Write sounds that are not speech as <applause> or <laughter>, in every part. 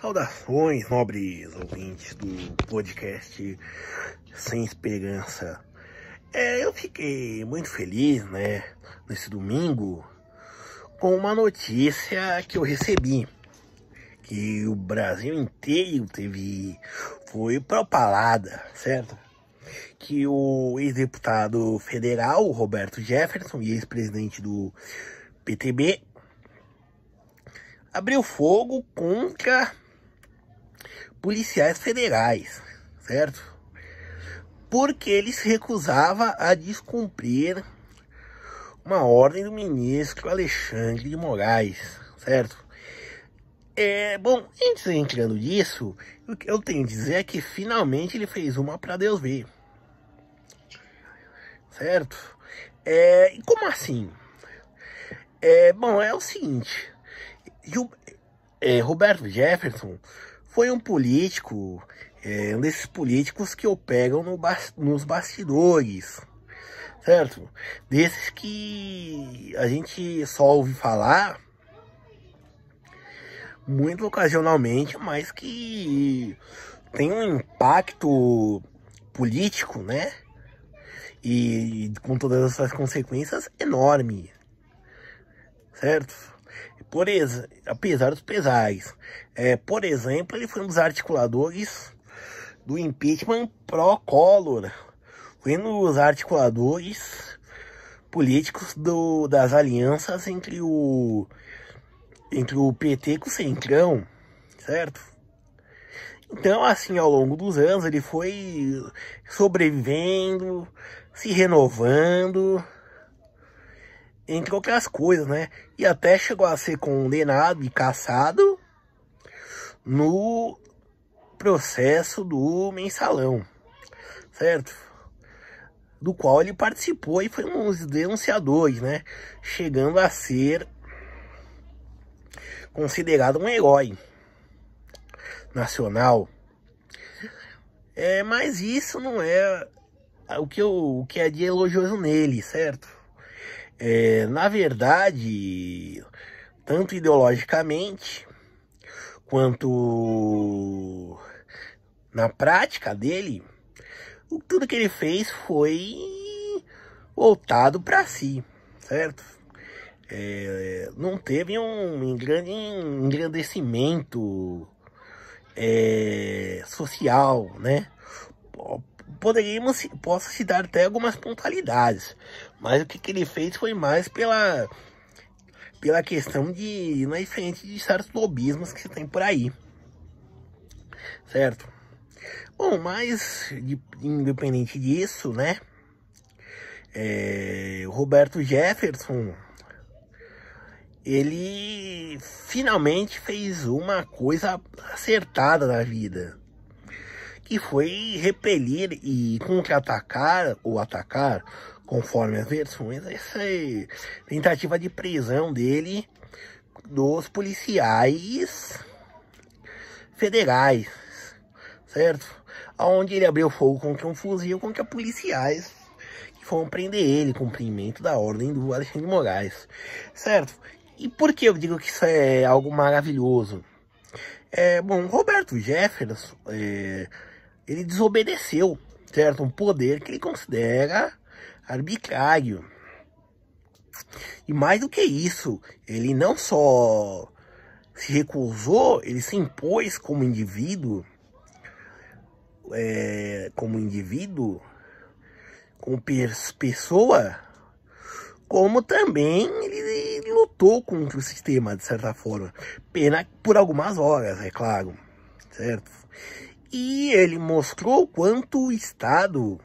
Saudações, nobres ouvintes do podcast Sem Esperança. É, eu fiquei muito feliz, né, nesse domingo, com uma notícia que eu recebi. Que o Brasil inteiro teve. foi propalada, certo? Que o ex-deputado federal Roberto Jefferson e ex-presidente do PTB abriu fogo contra policiais federais, certo? Porque ele se recusava a descumprir uma ordem do ministro Alexandre de Moraes, certo? É, bom, antes entrando disso, o que eu tenho a dizer é que finalmente ele fez uma para Deus ver. Certo? É, e como assim? É, bom, é o seguinte. É, Roberto Jefferson foi um político, é, um desses políticos que operam no nos bastidores, certo? Desses que a gente só ouve falar muito ocasionalmente, mas que tem um impacto político, né? E, e com todas as suas consequências enorme, certo? Por ex... Apesar dos pesares. É, por exemplo, ele foi um dos articuladores do impeachment pró-Collor. Foi um dos articuladores políticos do, das alianças entre o, entre o PT com o Centrão, certo? Então, assim, ao longo dos anos, ele foi sobrevivendo, se renovando, entre outras coisas, né? E até chegou a ser condenado e caçado no processo do mensalão, certo? Do qual ele participou e foi um dos denunciadores, né? Chegando a ser considerado um herói nacional. É, mas isso não é o que, eu, o que é de elogioso nele, certo? É, na verdade, tanto ideologicamente quanto na prática dele, tudo que ele fez foi voltado para si, certo? É, não teve um grande engrandecimento é, social, né? poderíamos, posso citar até algumas pontualidades, mas o que, que ele fez foi mais pela, pela questão de na frente de certos lobismos que tem por aí, certo? Bom, mas de, independente disso, né? É, o Roberto Jefferson ele finalmente fez uma coisa acertada na vida e foi repelir e contra-atacar ou atacar, conforme as versões, essa tentativa de prisão dele dos policiais federais, certo? Onde ele abriu fogo contra um fuzil contra policiais que foram prender ele, cumprimento da ordem do Alexandre Moraes, certo? E por que eu digo que isso é algo maravilhoso? É, bom, Roberto Jefferson, é, ele desobedeceu, certo? Um poder que ele considera arbitrário. E mais do que isso, ele não só se recusou, ele se impôs como indivíduo, é, como indivíduo, como pessoa, como também ele lutou contra o sistema, de certa forma, pena por algumas horas, é claro, certo? E ele mostrou quanto o Estado,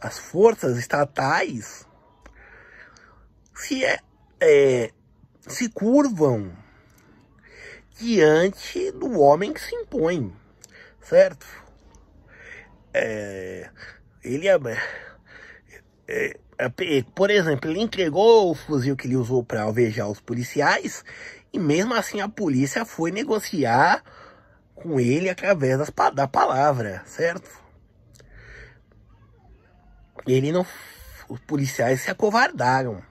as forças estatais, se, é, é, se curvam diante do homem que se impõe, certo? É, ele é, é, é, por exemplo, ele entregou o fuzil que ele usou para alvejar os policiais e mesmo assim a polícia foi negociar com ele através das, da palavra, certo? Ele não. Os policiais se acovardaram.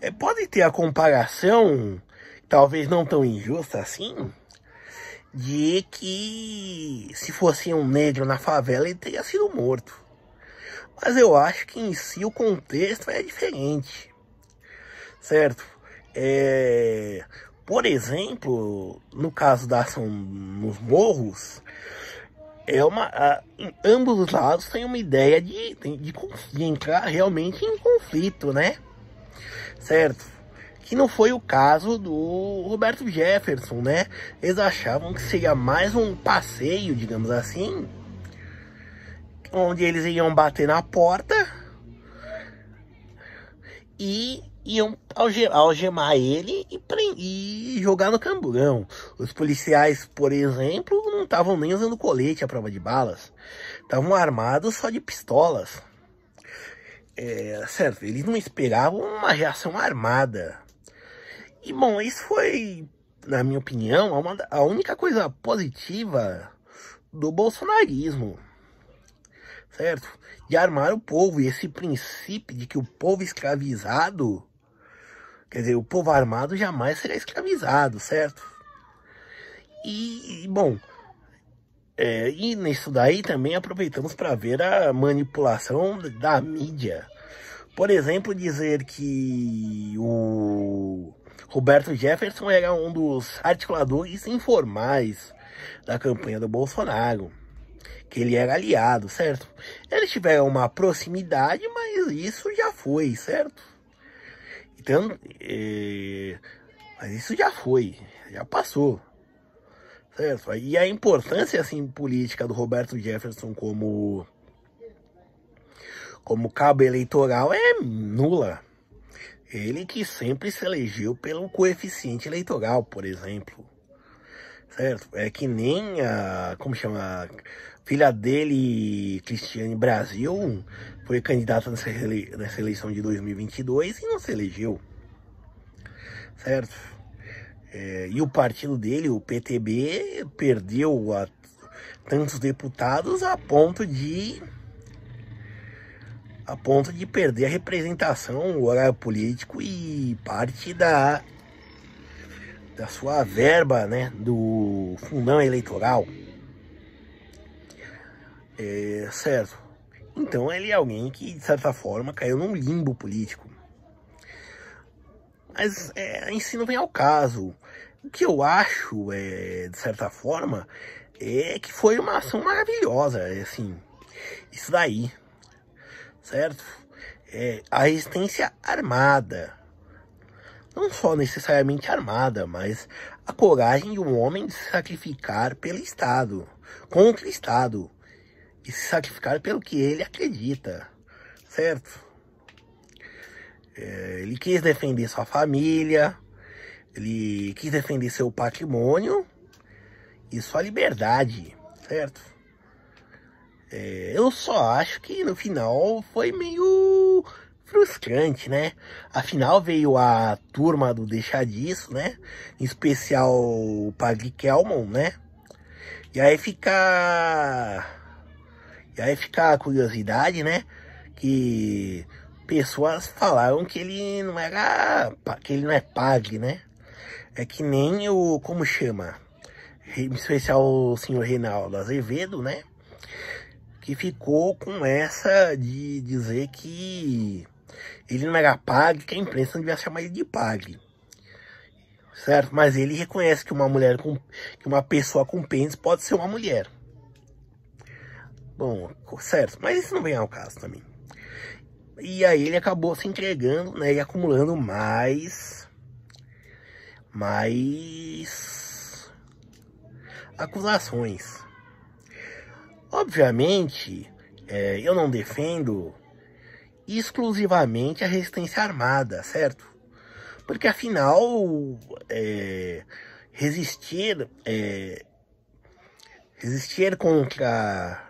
É, pode ter a comparação, talvez não tão injusta assim, de que se fosse um negro na favela ele teria sido morto. Mas eu acho que em si o contexto é diferente, certo? É, por exemplo, no caso da ação nos morros, é uma, a, ambos os lados têm uma ideia de, de, de, de entrar realmente em conflito, né? Certo? que não foi o caso do Roberto Jefferson, né? Eles achavam que seria mais um passeio, digamos assim, onde eles iam bater na porta e iam alge algemar ele e, e, jogar no camburão. Os policiais, por exemplo, não estavam nem usando colete à prova de balas. Estavam armados só de pistolas. É, certo, eles não esperavam uma reação armada. E bom, isso foi, na minha opinião, uma, a única coisa positiva do bolsonarismo certo? De armar o povo. E esse princípio de que o povo escravizado Quer dizer, o povo armado jamais será escravizado, certo? E, bom, é, e nisso daí também aproveitamos para ver a manipulação da mídia. Por exemplo, dizer que o Roberto Jefferson era um dos articuladores informais da campanha do Bolsonaro, que ele era aliado, certo? Eles tiveram uma proximidade, mas isso já foi, certo? Então, é... mas isso já foi, já passou. Certo? E a importância assim política do Roberto Jefferson como como cabo eleitoral é nula. Ele que sempre se elegeu pelo coeficiente eleitoral, por exemplo. Certo? É que nem a. Como chama? A filha dele, Cristiane Brasil, foi candidato nessa, eleição de 2022 e não se elegeu, certo? É, e o partido dele, o PTB, perdeu a, tantos deputados a ponto de a ponto de perder a representação, o horário político e parte da da sua verba, né, do fundão eleitoral. É, certo. Então ele é alguém que, de certa forma, caiu num limbo político. Mas é, em si não vem ao caso. O que eu acho, é, de certa forma, é que foi uma ação maravilhosa, é, assim. Isso daí, certo? É, a resistência armada. Não só necessariamente armada, mas a coragem de um homem de se sacrificar pelo Estado, contra o Estado e se sacrificar pelo que ele acredita, certo? É, ele quis defender sua família, ele quis defender seu patrimônio e sua liberdade, certo? É, eu só acho que no final foi meio frustrante, né? Afinal veio a turma do Deixar Disso, né? Em especial o Padre Kelmon, né? E aí fica e aí fica a curiosidade, né? Que pessoas falaram que ele não era. que ele não é padre, né? É que nem o. como chama? Em especial é o senhor Reinaldo Azevedo, né? Que ficou com essa de dizer que ele não era padre, que a imprensa não devia chamar ele de padre certo? Mas ele reconhece que uma mulher com que uma pessoa com pênis pode ser uma mulher. Bom, certo, mas isso não vem ao caso também. E aí ele acabou se entregando, né, e acumulando mais mais acusações. Obviamente, é, eu não defendo exclusivamente a resistência armada, certo? Porque afinal, é, resistir, é, resistir contra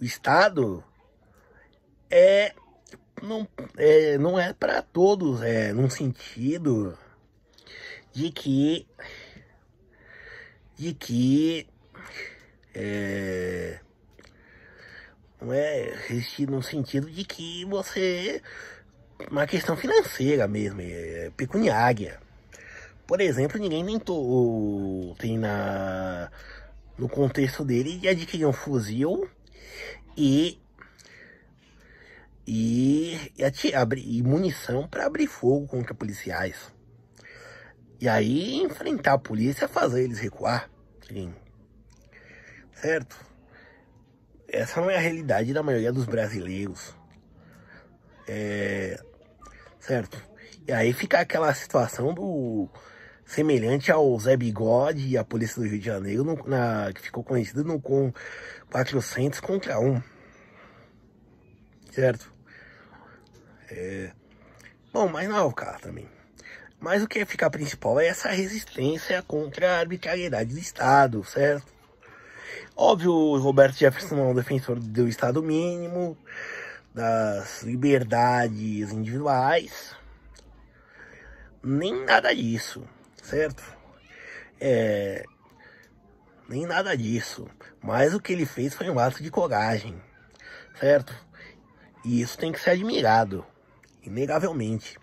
o Estado é não é, não é para todos, é num sentido de que de que é, não é resistido no sentido de que você uma questão financeira mesmo, é, é pecuniária. Por exemplo, ninguém tentou tem na no contexto dele de adquirir um fuzil e e, e, atira, e munição para abrir fogo contra policiais. E aí enfrentar a polícia, fazer eles recuar. Sim. Certo? Essa não é a realidade da maioria dos brasileiros. É, certo? E aí fica aquela situação do semelhante ao Zé Bigode e a polícia do Rio de Janeiro, no, na, que ficou conhecida no, com 400 contra 1. Certo? É... Bom, mas não é o caso também. Mas o que fica principal é essa resistência contra a arbitrariedade do Estado, certo? Óbvio, o Roberto Jefferson é um defensor do Estado mínimo, das liberdades individuais, nem nada disso certo? É, nem nada disso. Mas o que ele fez foi um ato de coragem, certo? E isso tem que ser admirado, inegavelmente.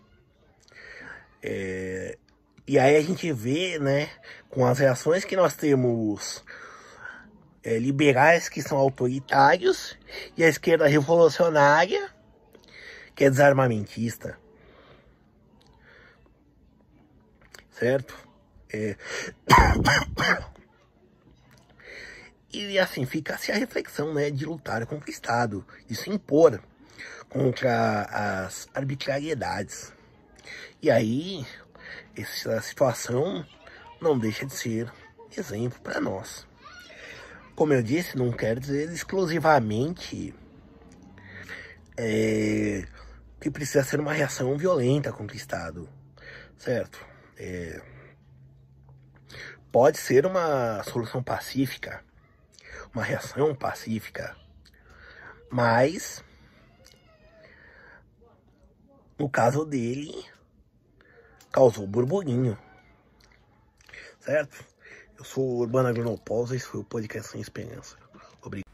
É, e aí a gente vê, né, com as reações que nós temos é, liberais que são autoritários e a esquerda revolucionária que é desarmamentista. certo? É... <coughs> E assim, fica-se assim a reflexão né, de lutar contra o Estado, de se impor contra as arbitrariedades. E aí, essa situação não deixa de ser exemplo para nós. Como eu disse, não quer dizer exclusivamente é, que precisa ser uma reação violenta contra o Estado, certo? é, pode ser uma solução pacífica, uma reação pacífica, mas no caso dele causou burburinho, certo? Eu sou Urbana e esse foi o podcast Sem Esperança. Obrigado.